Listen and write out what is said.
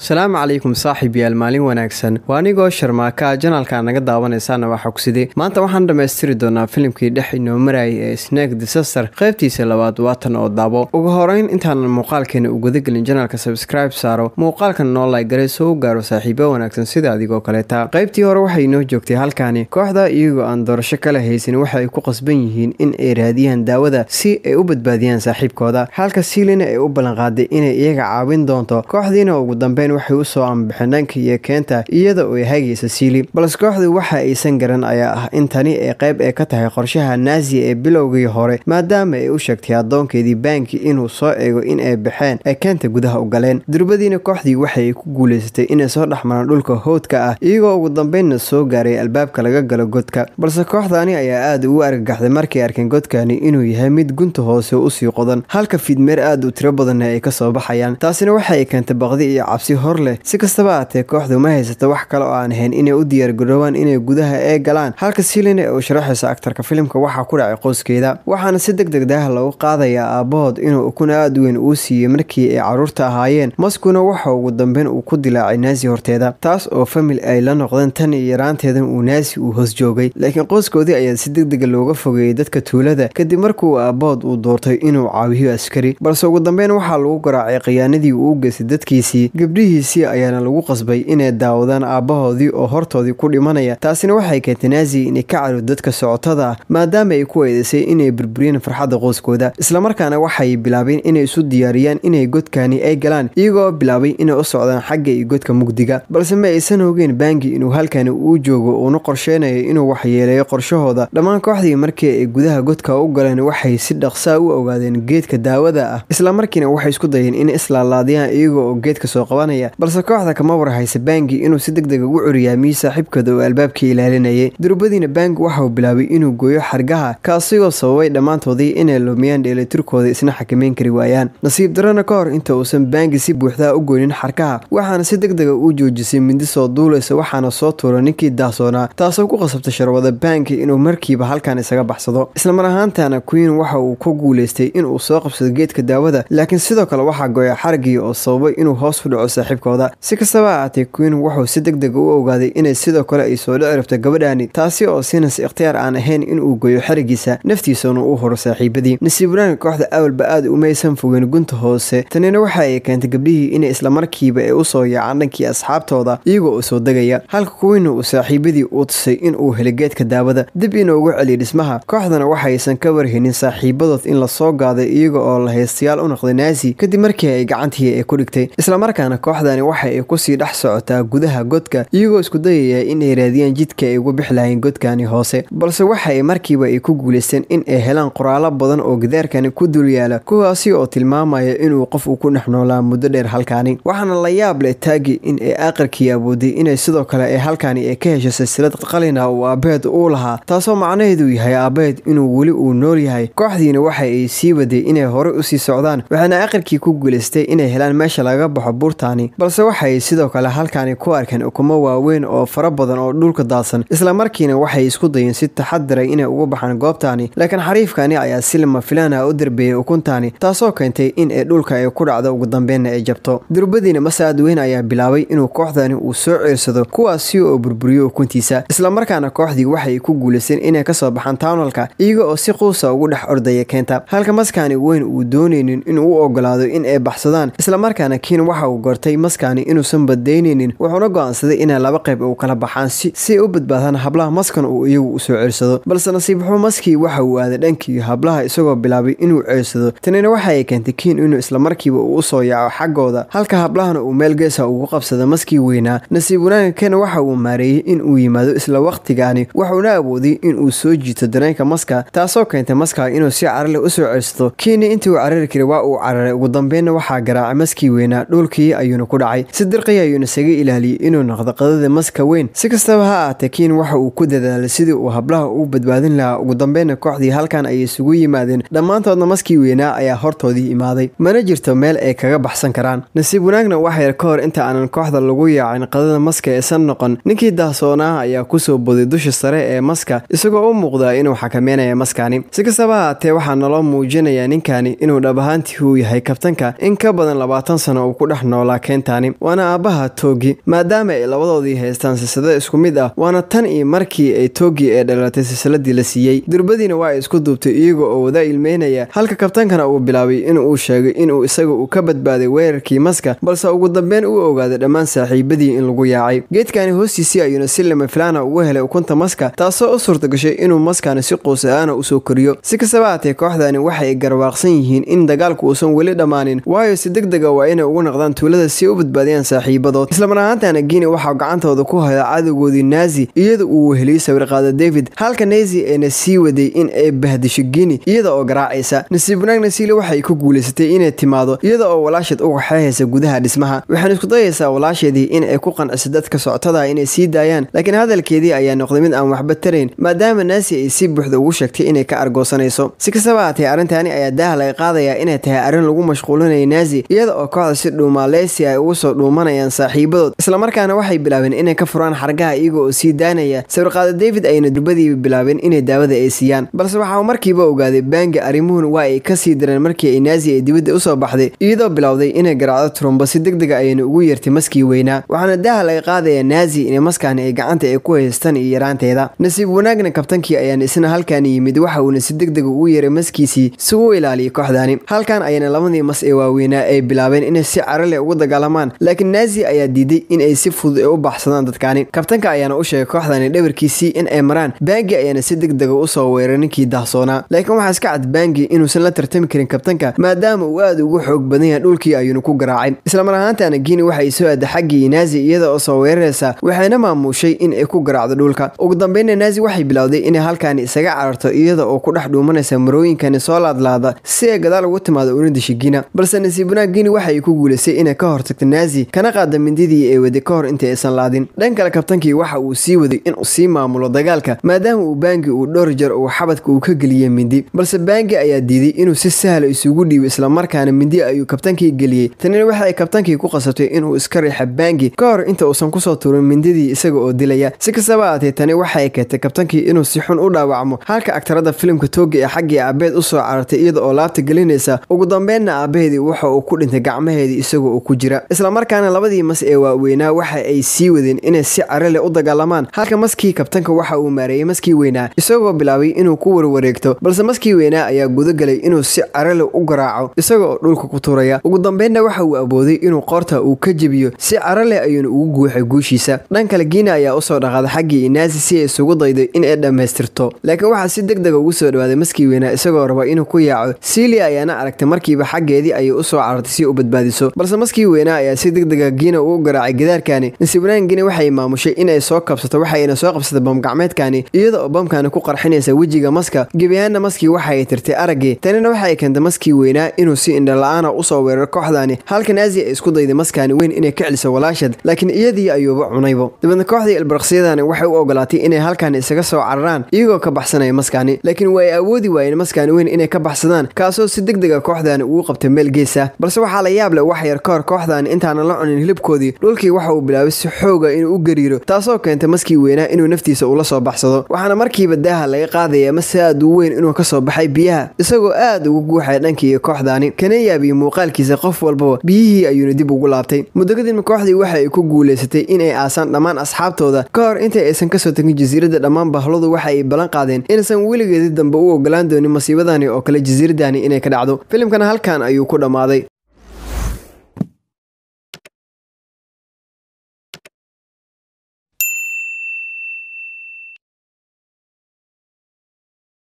salaamu calaykum saaxiib yaal maalin wanaagsan waa anigoo sharmaaka janaalkaa naga daawanaysaana waxaa kuside maanta waxaan dhammaystiri doonaa filimkii dhex inoo marayay ee snake disaster qaybtiisa labaad waatan oo daabo ugu horeyn intaanan muuqaalkeena ugudagelin janaalka sabskribe saaro muuqaalkan noo laagaray soo gaaro saaxiibo wanaagsan sida adigoo kaleeta qaybtii hore waxay inoo joogtay halkaani kooxda iyagoo aan doorasho kala haysan waxa ay ku qasban yihiin in ay raadiyaan daawada si ay u badbaadiyaan saaxiibkooda halka siilina ay u ballanqaaday inay iyaga caawin doonto kooxdiina ugu dambeyn Ukraine waxay u soo aanbixinaanka iyo keenta iyada oo ay hagaysa siili balse kooxdu waxa aysan garan ayaa ah in tani ay qayb ay ka tahay qorshaha naazi ee bilowgii hore maadaama ay u sheegtay addoonkeedii baanki inuu soo eego in ay baxeen ay keenta gudaha u galeen durbadiina kooxdii waxay ku guulaysatay inay soo dhex dhulka hoodka ah iyagoo ugu dambeynna soo gaaray albaabka laga galo godka balse kooxdani ayaa aad ugu argagaxday markay arkeen godkani inuu yahay mid gunta hoose usii qodan halka fiidmeer aad u tiro badanna ay ka soo baxayaan taasina waxa ay keentay baqdi iyo cabsi hor leh si kastaba aatee kooxdu uma haysato wax kale oo aan ahayn inay u diyaargaroobaan inay gudaha ee galaan halka silin ee ah uu sharaxayso aktarka filimka waxaa ku dhacay qoyskeeda waxaana si deg deg daaha loogu qaadayaa aabbahood inuu ukun aad weyn uu siiyey markii ay carruurta ahaayeen maskuna waxa ugu dambeyn uu ku dilaacay naasi horteeda taas oo famil ay la noqdeen tan iyo yaraanteedan uu naasi uu hoos joogay laakiin qoyskoodii ayaa si degdega ah looga fogeeyey dadka tuulada kadib markuu aabood uu doortay inuu caawiyo askari balse ugu dambeyn waxaa lagu garaacay khiyaanadii uu u geystay dadkiisii gabdhihiisii ayaana lagu qasbay inay daawadaan aabbahoodii oo hortoodii ku dhimanaya taasina waxay keentay naazi inay ka caro dadka socotada ah maadaama ay ku eedeysay inay burburiyeen farxadda qoyskooda markaana waxay bilaabeen inay isu diyaariyaan inay godkani ay galaan iyagoo bilaabay inay u socdaan xagga iyo godka mugdiga balse ma aysan hogeen bangi inuu halkani uu joogo uuna qorsheynayo inuu waxyeeleeyo qorshahooda dhammaan kooxdii markii ay gudaha godka u galeen waxay si dhaqsaa u ogaadeen geedka daawada ah isla markiina waxay isku dayeen in islaalaadiyaan iyaga oo geedka soo qaban qaadanaya balse kooxda kama warhaysa bangi inuu si degdeg ah curiyaa curiyaamiyey saaxiibkooda oo albaabka ilaalinayay durbadiina bangi waxa uu bilaabay inuu gooyo xargaha kaasigoo sababay dhammaantoodii inay lumiyaan dheelitirkooda isna xakameyn kari waayaan nasiib darana ka hor inta uusan bangi si buuxdaa u goynin xarkaha waxaana si degdega ah u joojisay mindi soo duulaysa waxaana soo tuura ninkii daasoonaa taasoo ku qasabtay sharwada bangi inuu markiiba halkan isaga baxsado isla mar ahaantaana queen waxa uu ku guulaystay inuu soo qabsado geedka daawada laakiin sidoo kale waxaa gooya xargii oo sababay inuu hoos u dhaco saaxiibkooda si kastaba ahaatee queen wuxuu si deg deg ah u ogaaday inay sidoo kale ay soo dhici rabto gabadhaani taasi oo sinas ikhtiyaar aan ahayn inuu goyo xerigiisa naftiisana uu horo saaxiibadii nasiibulaanka kooxda awalba aad umaysan fogeen gunta hoose tanina waxa ay keentay gabdhihii inay markiiba ay usoo yaacaan dhankii asxaabtooda iyagoo u soo degaya halka kuwiina uu saaxiibadii uu tusay inuu helo geedka daawada dib inoogu celiyo dhismaha kooxdana waxaysan ka warhinin saaxiibadood in lasoo gaaday iyaga oo la haystayaal u noqday naasi kadib markii ay gacantii ay ku dhigtay isla markaana kooxdani waxa ay kusii dhex socotaa gudaha godka iyagoo isku dayaya inay raadiyaan jidka ay uga bixi lahayn godkani hoose balse waxa ay markiiba ay ku guulaysteen in ay helaan qoraallo badan oo gidaarkani ku dul yaala kuwaasi oo tilmaamaya inuu qof uu ku dhex muddo dheer halkaani waxaana la yaab leh taagi in ay aqarkii awooday inay sidoo kale ee halkaani ay ka hesho silsilad qalina ah uu aabeed uu lahaa taasoo macnaheedu yahay aabeed inuu weli uu nool yahay kooxdiina waxa ay sii waday inay horey usii socdaan waxaana aqarkii ku guulaystay inay helaan meesha laga baxo buurtaan yaqaaniin balse waxay sidoo kale halkani ku arkeen ukumo waaweyn oo fara badan oo dhulka daadsan islamarkiina waxay isku dayeen si taxadiray inay ugu baxaan goobtaani laakiin xariifkani ayaa si lama ah u derbeeyey ukuntaani taasoo keentay in ee dhulka ay ku dhacdo ugu dambeenna ay jabto durbadiina masaad weyn ayaa bilaabay inuu kooxdani uu soo kuwaas si oo burburiyo ukuntiisa isla markaana kooxdii waxay ku guulayseen inay ka soo baxaan tawnalka iyaga oo si quusa ugu dhex ordaya keenta halka maskaani weyn uu doonaynin inuu u ogolaado in ay baxsadaan isla markaana kiin waxa uu gortay sheegtay maskani inuusan badaynaynin wuxuuna go-aansaday inay laba qayb uu kala baxaan si si u badbaadaan hablaha maskan uu iyagu usoo ceersado balse nasiib xumo maskii waxa uu aaday dhankii hablaha isagoo bilaabay inuu ceersado tanina waxa ay keentay kiin inuu markiiba uu usoo yaaco xaggooda halka hablahana uu meel geesa ugu qabsada maskii weynaa nasiib wanaankana waxa uu maareeyey in uu yimaado isla wakhtigaani wuxuuna awooday in uu soo jiito dareenka maska taasoo keentay maska inuu si carar carali usoo ceersado kiini intii uu carari karay waa uu cararay ugu dambeyna waxaa garaacay maskii weynaa dhulkii ayuuna dhibaatooyinu ku dhacay si dirqi ah ayuuna inasaga ilaaliyey inuu noqdo qadada maska weyn si kastaba ha ahaatee kiin waxa uu ku dadaalay sidii uu hablaha u badbaadin lahaa ugu dambeyna kooxdii halkan ayay isugu yimaadeen dhammaantoodna maskii weynaa ayaa hortoodii imaaday mana jirto meel ay kaga baxsan karaan nasiib wanaagna waxayar ka hor inta aanan kooxda lagu yaacin qadada maska eesan noqon ninkii daahsoonaaha ayaa kusoo boday dusha sare ee maska isagoo u muuqdaa inuu xakameynaya maskani si kastaba ha haatee waxaa naloo muujinayaa ninkani inuu dhab ahaantii uu yahay kabtanka in ka badan labaatan sano uu ku dhex noolaa keentaani waana aabbaha toogi maadaama ay labadoodii haystaan silsado isku mid ah waana tan iyo markii ay toogi ee dhalatay sisaladii la siiyey durbadiina waa ay isku duubtay iyaga oo wada ilmeynaya halka kabtankana uu bilaabay in uu sheegay inuu isaga uu ka badbaaday weerarkii maska balse ugu dambeyn uu ogaaday dhammaan saaxiibadii in lagu yaacay geedkani hoostiisii ayuuna si lama filaana ah ugu helay ukunta maska taasoo u suurta gashay inuu maskani si quusa-aana usoo koriyo si kastaba haatee kooxdani waxa ay garwaaqsan yihiin in dagaalku uusan weli dhammaanin waayo si deg dega ah waa inay ugu noqdaan tuulada si u badbaadiyaan saaxiibadood isla mar ahaantaana gini waxa gacantooda ku haya cadowgoodii naazi iyada uu weheliyey sawirqaada david halka naazi eena sii waday in ay bahdisho gini iyada oo garaacaysa nasiib wanaag nasiile waxay ku guulaysatay inay timaado iyada oo walaasheed u waxeehaysa gudaha dhismaha waxaan isku dayaysaa walaasheedii in ay ku qancisa dadka socotada inay sii daayaan laakiin hadalkeedii ayaa noqday mid aan waxba tarayn maadaama naasi ay si buuxda ugu sheegtay inay ka argoosanayso si kastaba haatee arrintaani ayaa daah laga qaadayaa inay tahay arrin lagu mashquulinayo naazi iyada oo kooxda si dhuumaaleysi si ay ugu soo dhuumanayaan saaxiibadood islamarkaana waxay bilaabeen inay ka furaan xargaha iyaga oo sii daanaya sawirqaada david ayna durbadiiba bilaabeen inay daawada ay siiyaan balse waxa uu markiiba ogaaday baanga arrimuhun waa ay ka sii dareen markii ay naasi ay dibadda usoo baxday iyadoo bilowday inay garaacdo trumba si degdega ah ayna ugu yeertay maskii weynaa waxaana daha laga qaadaya naasi in maskaani ay gacanta ay ku haystaan iyo yaraanteeda nasiib wanaagna kabtankii ayaan isna halkan yimid waxa uuna si degdega ah ugu yeeray maskiisii si uu ilaaliyo kooxdaani halkan ayaana labadii mas ee waaweynaa ay bilaabeen inay si carale uga dagaalamaan laakiin naazi ayaa diiday in ay si fudud ay u baxsadaan dadkaani kabtanka ayaana u sheegay kooxdani dhabarkiisii in ay maraan baangi ayaana si deg dega ah soo weeray ninkii daahsoonaa laakiin waxaa iska cad baangi inuusan la tartami karin kabtanka maadaama uu aada ugu xoog badan yahay dhulkii ayuuna ku garaacay islamar ahaantaana gini waxay soo aaday xaggii naazi iyada oo soo weeraraysa waxayna maamushay in ay ku garaacdo dhulka ugu dambeynna naazi waxay bilowday inay halkaani isaga cararto iyada oo ku dhex dhuumanaysa marooyinkani soo laadlaada si ay gadaal ugu timaado uradisha gina balse nasiibunaa gini waxaay ku guulaysay inay ka hortagtay naazi kana qaada mindidii ee wade ka hor aysan laadin dhan kale kabtankii waxa uu sii waday inuu sii maamulo dagaalka maadaama uu bangi uu dhowr jar uu xabadka uu ka geliyey mindi balse bangi ayaa diiday inuu si sahla ah isugu dhiibo isla markaana mindi ayuu kabtankii geliyey tanina waxa ay kabtankii ku qasabtay inuu iska riixa bangi ka hor inta uusan kusoo tuurin mindidii isaga oo dilaya si kastaba aatee tani waxa ay keentay kabtankii inuu si xun u dhaawacmo halka aktarada filimka toogi ee xaggii aabeed usoo carartay iyada oo laabta gelinaysa ugu dambeynna aabaheedii waxa uu ku dhintay gacmaheedii isaga uu ku jira jira markaana labadii mas ee waaweynaa waxa ay sii wadeen inay si cari u dagaalamaan halka maskii kabtanka waxa uu maareeyey maskii weynaa isagoo bilaabay inuu ku warwareegto balse maskii weynaa ayaa galay inuu si cari u garaaco isagaoo dhulka ku tuuraya ugu dambeynna waxa uu awooday inuu qoorta uu ka jebiyo si caro leh ayuuna ugu guuxay guushiisa dhan kale giina ayaa usoo dhaqaaday xaggii inaasi si ay isugu daydo in ay dhammaystirto laakiin waxaa si deg dega ah ugu soo dhawaaday maskii weynaa isagoo raba inuu ku yaaco siiliya ayaana aragtay markiiba xaggeedii ayay usoo carartay si u badbaadiso balse maskii madaxweynaha ayaa si degdega ah giina ugu garaacay gidaarkani nasiibwanaan giina waxay maamushay inay soo kabsato waxayna soo qabsatay boomgacmeedkani iyadoo boomkani ku qarxinaysa wejiga maska gebiyahaana maskii ay tirtay araggii tanina waxa ay keentay maskii weynaa inuu si indha indhala-aana ah usoo weeraro kooxdani halka naazi ay isku dayday maskani weyn inay ka celiso walaashad laakiin iyadii ayuuba cunaybo dabeedna kooxdii ilbaraqsiyadani waxay u ogolaatay inay halkani isaga soo cararaan iyagoo ka baxsanaya maskani laakiin waa ay awoodi waayeen maskani weyn inay ka baxsadaan kaasoo si degdega ah kooxdani ugu qabtay meel geesa balse waxaa la yaab leh wax yar kahor kooxda kooxdan intaana la cunin hilibkoodii dhulkii waxa uu bilaabay si xooga inuu u gariiro taasoo keentay maskii weynaa inuu naftiisa ula soo baxsado waxaana markiiba daaha laga qaadayaa mase aad u weyn inuu ka soo baxay biyaha isagoo aad ugu guuxaya dhankii kooxdaani kana yaabiyo muuqaalkiisa qof walbaba biyihii ayuuna dib ugu laabtay muddo kooxdii waxa ay ku guulaysatay inay aasaan dhammaan asxaabtooda ka hor inta aysan kasoo tagin jasiiradda dhammaan bahladu waxa ay balan qaadeen inaysan weligeedii dambe u ogolaan doonin masiibadani oo kale jasiiradani inay ka dhacdo filimkana halkan ayuu ku dhammaaday